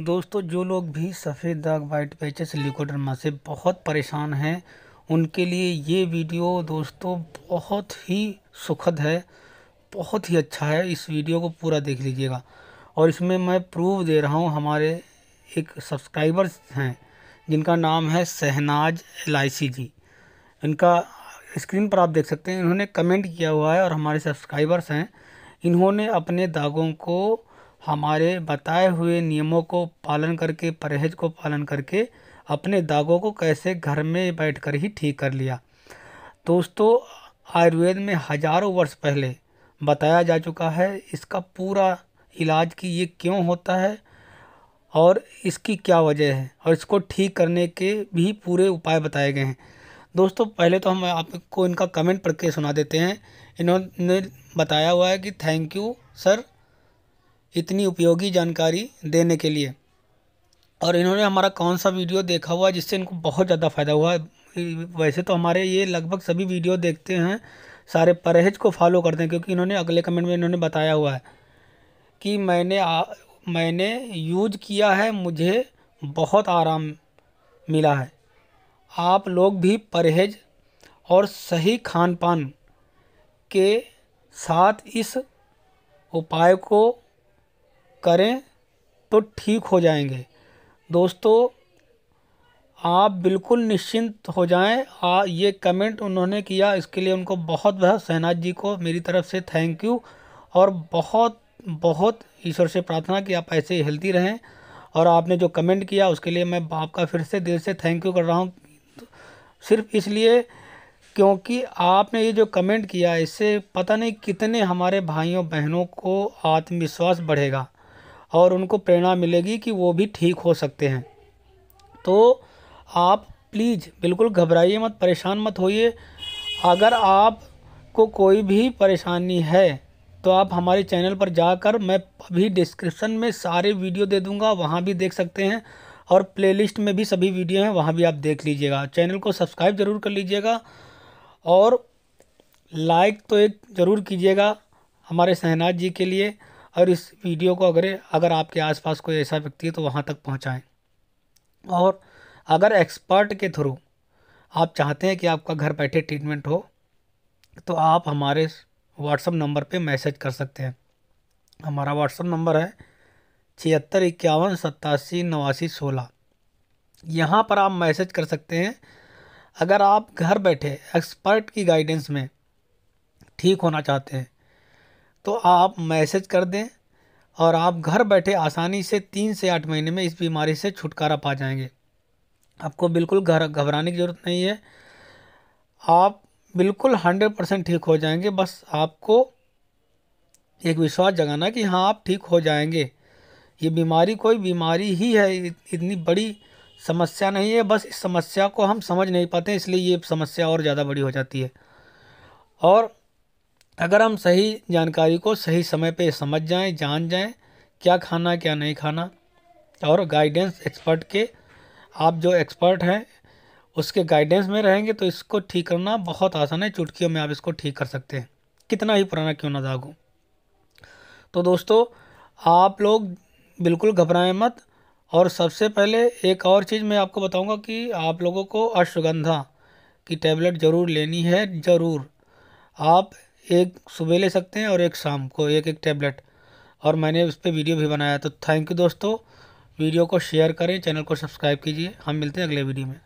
दोस्तों जो लोग भी सफ़ेद दाग वाइट पैचेस लिकोडर्मा से बहुत परेशान हैं उनके लिए ये वीडियो दोस्तों बहुत ही सुखद है बहुत ही अच्छा है इस वीडियो को पूरा देख लीजिएगा और इसमें मैं प्रूव दे रहा हूँ हमारे एक सब्सक्राइबर्स हैं जिनका नाम है सहनाज एल जी इनका स्क्रीन पर आप देख सकते हैं इन्होंने कमेंट किया हुआ है और हमारे सब्सक्राइबर्स हैं इन्होंने अपने दागों को हमारे बताए हुए नियमों को पालन करके परहेज को पालन करके अपने दागों को कैसे घर में बैठकर ही ठीक कर लिया दोस्तों आयुर्वेद में हजारों वर्ष पहले बताया जा चुका है इसका पूरा इलाज कि ये क्यों होता है और इसकी क्या वजह है और इसको ठीक करने के भी पूरे उपाय बताए गए हैं दोस्तों पहले तो हम आपको इनका कमेंट पढ़ के सुना देते हैं इन्होंने बताया हुआ है कि थैंक यू सर इतनी उपयोगी जानकारी देने के लिए और इन्होंने हमारा कौन सा वीडियो देखा हुआ जिससे इनको बहुत ज़्यादा फ़ायदा हुआ वैसे तो हमारे ये लगभग सभी वीडियो देखते हैं सारे परहेज को फॉलो करते हैं क्योंकि इन्होंने अगले कमेंट में इन्होंने बताया हुआ है कि मैंने आ, मैंने यूज किया है मुझे बहुत आराम मिला है आप लोग भी परहेज और सही खान पान के साथ इस उपाय को करें तो ठीक हो जाएंगे दोस्तों आप बिल्कुल निश्चिंत हो जाएं आ ये कमेंट उन्होंने किया इसके लिए उनको बहुत बहुत सहनाथ जी को मेरी तरफ से थैंक यू और बहुत बहुत ईश्वर से प्रार्थना कि आप ऐसे ही हेल्थी रहें और आपने जो कमेंट किया उसके लिए मैं बाप का फिर से दिल से थैंक यू कर रहा हूँ सिर्फ इसलिए क्योंकि आपने ये जो कमेंट किया इससे पता नहीं कितने हमारे भाइयों बहनों को आत्मविश्वास बढ़ेगा और उनको प्रेरणा मिलेगी कि वो भी ठीक हो सकते हैं तो आप प्लीज़ बिल्कुल घबराइए मत परेशान मत होइए अगर आप को कोई भी परेशानी है तो आप हमारे चैनल पर जाकर मैं अभी डिस्क्रिप्शन में सारे वीडियो दे दूंगा वहाँ भी देख सकते हैं और प्लेलिस्ट में भी सभी वीडियो हैं वहाँ भी आप देख लीजिएगा चैनल को सब्सक्राइब ज़रूर कर लीजिएगा और लाइक तो एक ज़रूर कीजिएगा हमारे शहनाज जी के लिए और इस वीडियो को अगर अगर आपके आसपास कोई ऐसा व्यक्ति है तो वहाँ तक पहुँचाएँ और अगर एक्सपर्ट के थ्रू आप चाहते हैं कि आपका घर बैठे ट्रीटमेंट हो तो आप हमारे व्हाट्सअप नंबर पे मैसेज कर सकते हैं हमारा व्हाट्सअप नंबर है छिहत्तर इक्यावन सत्तासी नवासी सोलह यहाँ पर आप मैसेज कर सकते हैं अगर आप घर बैठे एक्सपर्ट की गाइडेंस में ठीक होना चाहते हैं तो आप मैसेज कर दें और आप घर बैठे आसानी से तीन से आठ महीने में इस बीमारी से छुटकारा पा जाएंगे आपको बिल्कुल घर घबराने की ज़रूरत नहीं है आप बिल्कुल हंड्रेड परसेंट ठीक हो जाएंगे बस आपको एक विश्वास जगाना कि हाँ आप ठीक हो जाएंगे ये बीमारी कोई बीमारी ही है इतनी बड़ी समस्या नहीं है बस इस समस्या को हम समझ नहीं पाते इसलिए ये समस्या और ज़्यादा बड़ी हो जाती है और अगर हम सही जानकारी को सही समय पे समझ जाएं जान जाएं क्या खाना क्या नहीं खाना और गाइडेंस एक्सपर्ट के आप जो एक्सपर्ट हैं उसके गाइडेंस में रहेंगे तो इसको ठीक करना बहुत आसान है चुटकियों में आप इसको ठीक कर सकते हैं कितना ही पुराना क्यों ना दाग हो तो दोस्तों आप लोग बिल्कुल घबराएं मत और सबसे पहले एक और चीज़ मैं आपको बताऊंगा कि आप लोगों को अश्वगंधा की टैबलेट ज़रूर लेनी है ज़रूर आप एक सुबह ले सकते हैं और एक शाम को एक एक टैबलेट और मैंने उस पर वीडियो भी बनाया तो थैंक यू दोस्तों वीडियो को शेयर करें चैनल को सब्सक्राइब कीजिए हम मिलते हैं अगले वीडियो में